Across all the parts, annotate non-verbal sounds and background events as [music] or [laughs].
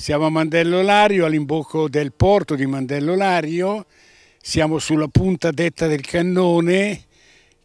Siamo a Mandello Lario, all'imbocco del porto di Mandello Lario, siamo sulla punta detta del cannone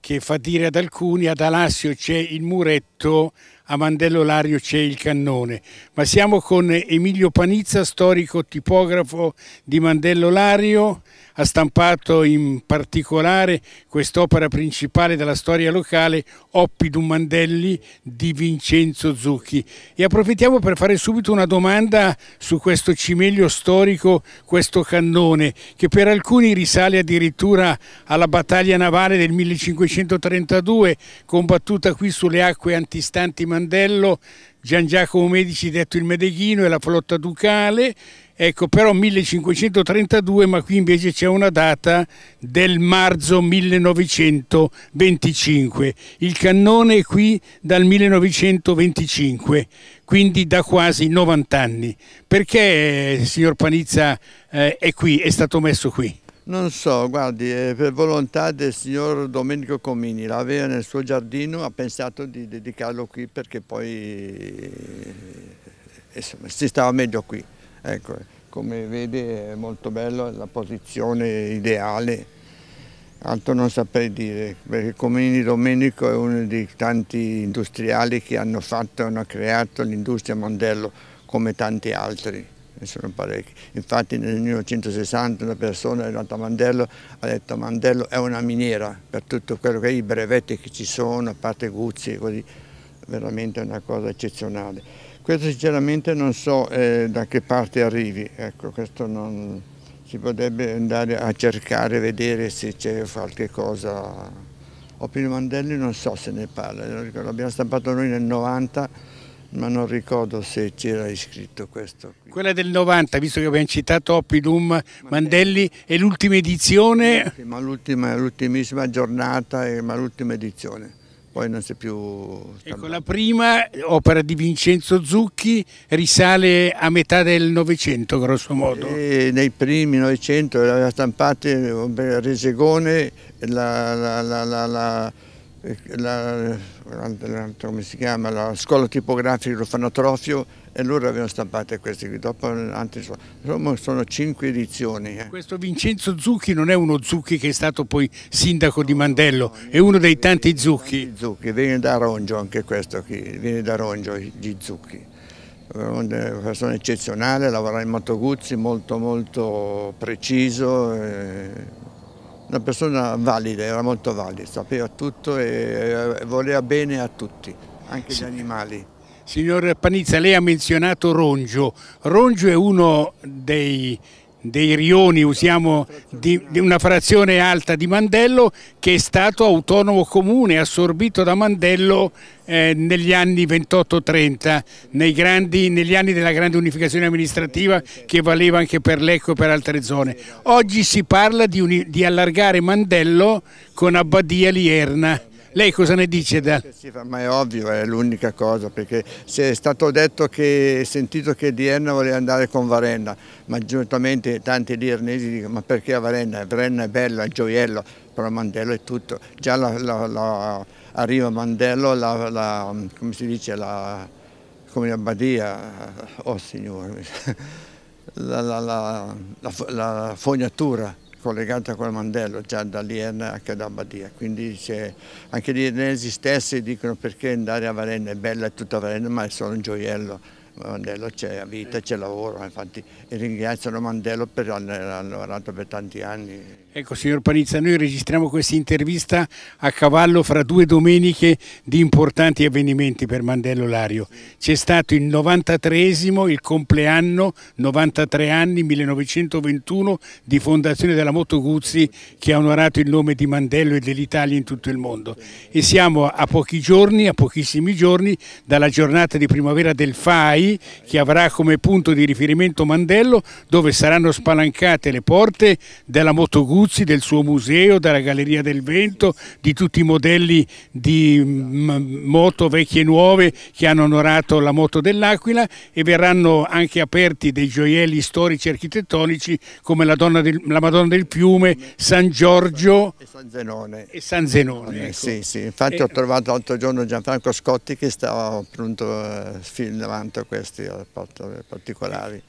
che fa dire ad alcuni ad Alassio c'è il muretto a Mandello Lario c'è il cannone, ma siamo con Emilio Panizza, storico tipografo di Mandello Lario, ha stampato in particolare quest'opera principale della storia locale, Oppidum Mandelli di Vincenzo Zucchi. E approfittiamo per fare subito una domanda su questo cimelio storico, questo cannone, che per alcuni risale addirittura alla battaglia navale del 1532, combattuta qui sulle acque antistanti Mandello Mandello, Gian Giacomo Medici detto il Medeghino e la flotta ducale, ecco però 1532 ma qui invece c'è una data del marzo 1925, il cannone è qui dal 1925, quindi da quasi 90 anni. Perché eh, signor Panizza eh, è qui, è stato messo qui? Non so, guardi, eh, per volontà del signor Domenico Comini, l'aveva nel suo giardino, ha pensato di dedicarlo qui perché poi eh, insomma, si stava meglio qui. Ecco, come vede è molto bello, è la posizione ideale, altro non saprei dire, perché Comini Domenico è uno dei tanti industriali che hanno fatto, e hanno creato l'industria Mondello come tanti altri sono parecchi. Infatti nel 1960 una persona è andata a Mandello ha detto Mandello è una miniera per tutto quello che è i brevetti che ci sono, a parte Guzzi, così veramente una cosa eccezionale. Questo sinceramente non so eh, da che parte arrivi, ecco, questo non, si potrebbe andare a cercare, vedere se c'è qualche cosa. Opino Mandelli non so se ne parla, l'abbiamo stampato noi nel 90 ma non ricordo se c'era iscritto questo. Qui. Quella del 90, visto che abbiamo citato Oppidum Mandelli, Mandelli è l'ultima edizione? ma l'ultimissima giornata, ma l'ultima edizione, poi non si è più... Ecco, la prima opera di Vincenzo Zucchi risale a metà del Novecento, grosso modo. E eh, nei primi Novecento aveva stampato eh, Resegone, la, la, la, la la, come si chiama, la scuola tipografica l'orfanotrofio e loro avevano stampato queste qui, dopo insomma sono cinque edizioni. Eh. Questo Vincenzo Zucchi non è uno Zucchi che è stato poi sindaco no, di Mandello, no, no, è uno dei tanti Zucchi. Zucchi, viene da Rongio anche questo qui, viene da Rongio gli Zucchi. Una persona eccezionale, lavora in Matoguzzi, molto molto preciso, eh, una persona valida, era molto valida, sapeva tutto e eh, voleva bene a tutti, anche sì. gli animali. Signor Panizza, lei ha menzionato Rongio. Rongio è uno dei dei rioni, usiamo di, di una frazione alta di Mandello che è stato autonomo comune, assorbito da Mandello eh, negli anni 28-30, grandi, negli anni della grande unificazione amministrativa che valeva anche per Lecco e per altre zone. Oggi si parla di, un, di allargare Mandello con Abbadia Lierna lei cosa ne dice? Da... Ma è ovvio, è l'unica cosa, perché se è stato detto che, sentito che Dierna voleva andare con Varenna, ma giustamente tanti diernesi dicono ma perché a Varenna? Varenna è bella, è gioiello, però Mandello è tutto. Già la, la, la, arriva Mandello, la, come si dice, la, come la badia, oh signore, [laughs] la, la fognatura collegata col Mandello, già da Lierna anche da Abadia. Quindi anche gli irnesi stessi dicono perché andare a Varenna, è bella tutta Varenna ma è solo un gioiello. Mandello c'è vita, c'è lavoro, infatti ringraziano Mandello per aver lavorato per tanti anni. Ecco signor Panizza, noi registriamo questa intervista a cavallo fra due domeniche di importanti avvenimenti per Mandello Lario. C'è stato il 93esimo, il compleanno, 93 anni, 1921, di fondazione della Moto Guzzi che ha onorato il nome di Mandello e dell'Italia in tutto il mondo. E siamo a pochi giorni, a pochissimi giorni, dalla giornata di primavera del FAI CPI che avrà come punto di riferimento Mandello dove saranno spalancate le porte della Moto Guzzi, del suo museo, della Galleria del Vento, di tutti i modelli di mm, moto vecchie e nuove che hanno onorato la moto dell'Aquila e verranno anche aperti dei gioielli storici e architettonici come la, del, la, Madonna del Fiume, San Giorgio e San Zenone. E San Zenone eh, ecco. sì, sì. Infatti e... ho trovato l'altro giorno Gianfranco Scotti che stava appunto eh, davanti a questo questi eh, particolari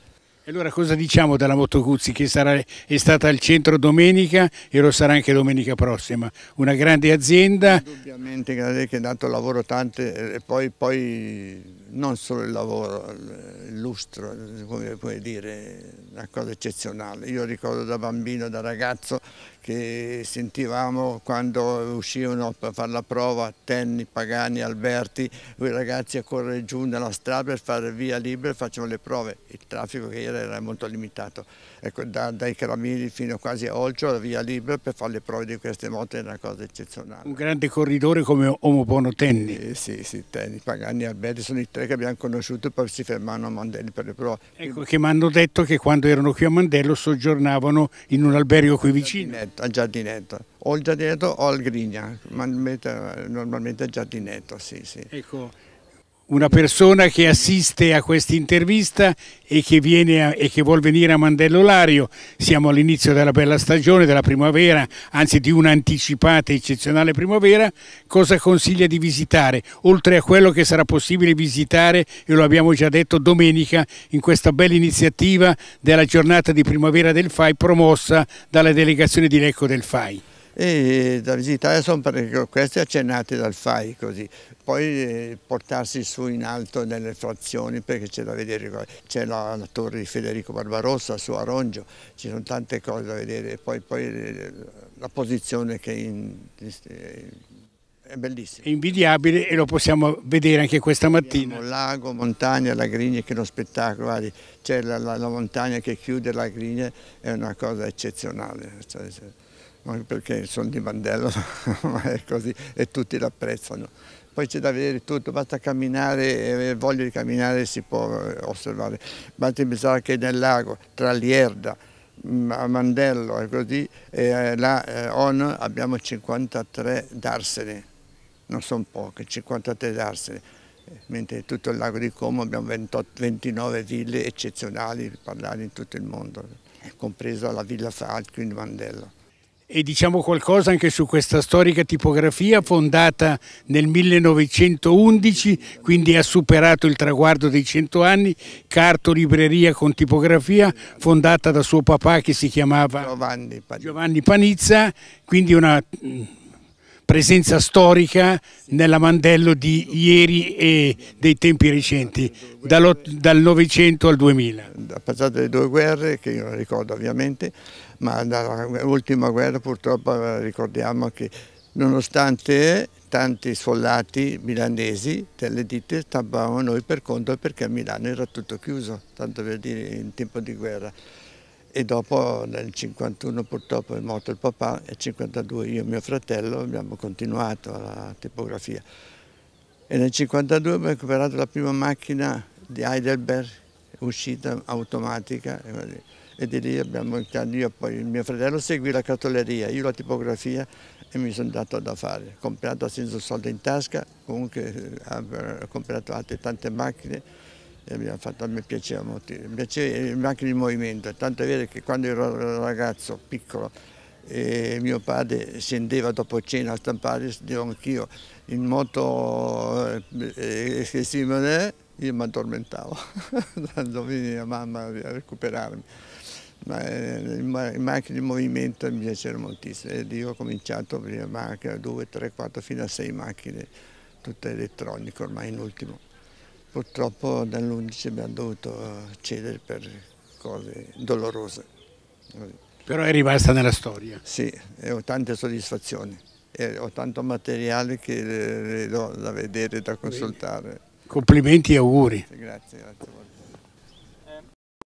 allora cosa diciamo della Motocuzzi che sarà, è stata al centro domenica e lo sarà anche domenica prossima? Una grande azienda. Ovviamente che ha dato lavoro tante e poi, poi non solo il lavoro, il lustro, come puoi dire, una cosa eccezionale. Io ricordo da bambino, da ragazzo, che sentivamo quando uscivano per fare la prova Tenni, Pagani, Alberti, quei ragazzi a correre giù nella strada per fare via libera, e facevano le prove. Il traffico che era libera era molto limitato. Ecco, da, dai Caramili fino quasi a Olcio la via libera per fare le prove di queste moto è una cosa eccezionale. Un grande corridore come Omo Bono Tenni. Eh, sì, sì, Tenni, Pagani e Alberti sono i tre che abbiamo conosciuto e poi si fermano a Mandelli per le prove. Ecco, che mi hanno detto che quando erano qui a Mandello soggiornavano in un albergo qui vicino. Giardinetto, a Giardinetto, o al Giardinetto o al Grigna, eh, normalmente, normalmente a Giardinetto, sì, sì. Ecco una persona che assiste a questa intervista e che, viene e che vuol venire a Mandello Lario. Siamo all'inizio della bella stagione, della primavera, anzi di un'anticipata e eccezionale primavera. Cosa consiglia di visitare? Oltre a quello che sarà possibile visitare, e lo abbiamo già detto domenica, in questa bella iniziativa della giornata di primavera del FAI promossa dalla delegazione di Lecco del FAI e da visitare eh, sono questi accennati dal FAI così, poi eh, portarsi su in alto nelle frazioni perché c'è da vedere, c'è la, la, torre di Federico Barbarossa su Arongio, ci sono tante cose da vedere, poi, poi eh, la posizione che in, è bellissima. È invidiabile e lo possiamo vedere anche questa mattina. Abbiamo lago, montagna, Lagrigne che è uno spettacolo, c'è la, la, la, montagna che chiude Lagrigne, è una cosa eccezionale. Cioè, perché sono di Mandello, [laughs] ma è così e tutti l'apprezzano. Poi c'è da vedere tutto, basta camminare, eh, eh, voglio di camminare si può eh, osservare. Basta pensare che nel lago, tra Lierda, mm, a Mandello e così, e là eh, on abbiamo 53 darsene, non sono poche, 53 darsene mentre tutto il lago di Como abbiamo 28, 29 ville eccezionali, per parlare in tutto il mondo, compresa la Villa Falco in Mandello e diciamo qualcosa anche su questa storica tipografia fondata nel 1911, quindi ha superato il traguardo dei 100 anni, carto libreria con tipografia fondata da suo papà che si chiamava Giovanni Panizza, Giovanni Panizza quindi una presenza storica nella Mandello di ieri e dei tempi recenti, dal Novecento al 2000. Passate le due guerre, che io non ricordo ovviamente, ma dall'ultima guerra purtroppo ricordiamo che nonostante tanti sfollati milanesi delle ditte stampavamo noi per conto perché a Milano era tutto chiuso, tanto per dire in tempo di guerra e dopo nel 51 purtroppo è morto il papà e nel 52 io e mio fratello abbiamo continuato la tipografia. E nel 52 abbiamo recuperato la prima macchina di Heidelberg, uscita automatica, e di lì abbiamo io poi mio fratello seguì la cartoleria, io la tipografia e mi sono dato da fare. Ho comprato senza soldi in tasca, comunque eh, ho comprato altre tante macchine e fatto, a me piaceva molto, mi piaceva eh, anche il movimento, tanto è vero che quando ero ragazzo piccolo e eh, mio padre scendeva dopo cena a stampare, scendevo anch'io in moto eh, eh, Simone, io mi addormentavo, [laughs] dove mia mamma a recuperarmi. Ma eh, macchine in movimento mi piacevano moltissimo ed io ho cominciato prima macchina, due, tre, quattro, fino a sei macchine, tutte elettroniche ormai in ultimo. Purtroppo dall'11 abbiamo dovuto eh, cedere per cose dolorose. Però è rimasta nella storia. Sì, e ho tante soddisfazioni. E ho tanto materiale che eh, le do da vedere, da consultare. Complimenti e auguri. Grazie, grazie. a voi.